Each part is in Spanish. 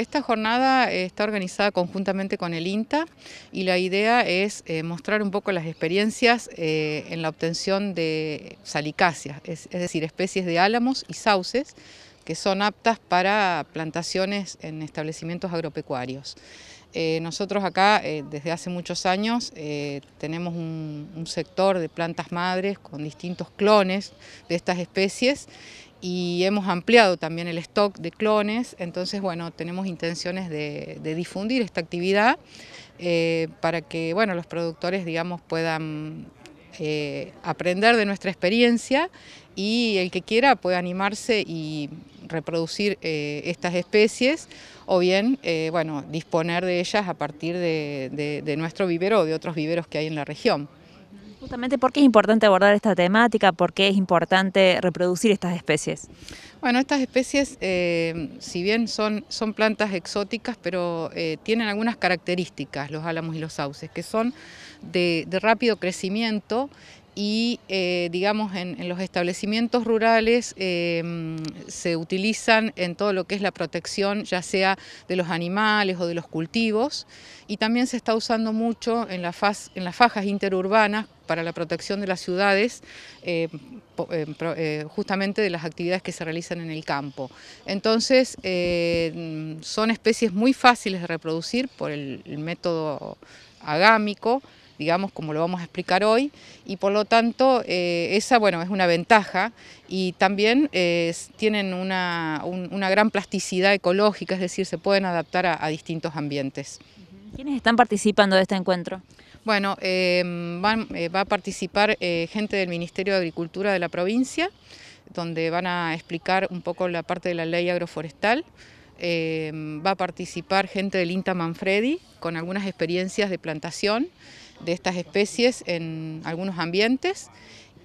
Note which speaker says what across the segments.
Speaker 1: Esta jornada eh, está organizada conjuntamente con el INTA y la idea es eh, mostrar un poco las experiencias eh, en la obtención de salicáceas, es decir, especies de álamos y sauces que son aptas para plantaciones en establecimientos agropecuarios. nosotros acá, desde hace muchos años, tenemos un, sector de plantas madres con distintos clones de estas especies y hemos ampliado también el stock de clones, entonces bueno, tenemos intenciones de, difundir esta actividad eh, para que bueno, los productores digamos, puedan eh, aprender de nuestra experiencia y el que quiera pueda animarse y reproducir eh, estas especies o bien bueno, disponer de ellas a partir de nuestro vivero o de otros viveros que hay en la región. Justamente, ¿por qué es importante abordar esta temática? ¿Por qué es importante reproducir estas especies? Bueno, estas especies, eh, si bien son, son plantas exóticas, pero eh, tienen algunas características, los álamos y los sauces, que son de rápido crecimiento y eh, digamos en, los establecimientos rurales eh, se utilizan en todo lo que es la protección ya sea de los animales o de los cultivos y también se está usando mucho en, en las fajas interurbanas para la protección de las ciudades, eh, justamente de las actividades que se realizan en el campo. Entonces, son especies muy fáciles de reproducir por el método agámico, digamos, como lo vamos a explicar hoy, y por lo tanto eh, esa, bueno, es una ventaja y también eh, tienen una, una, gran plasticidad ecológica, es decir, se pueden adaptar a, distintos ambientes. ¿Quiénes están participando de este encuentro? Bueno, eh, va a participar gente del Ministerio de Agricultura de la provincia, donde van a explicar un poco la parte de la ley agroforestal, va a participar gente del INTA Manfredi con algunas experiencias de plantación de estas especies en algunos ambientes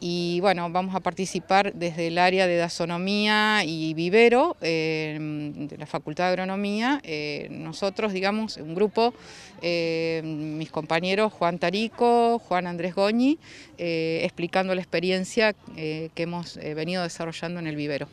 Speaker 1: y bueno, vamos a participar desde el área de Dazonomía y Vivero, eh, de la Facultad de Agronomía, eh, nosotros, digamos, un grupo, eh, mis compañeros Juan Tarico, Juan Andrés Goñi, explicando la experiencia que hemos venido desarrollando en el vivero.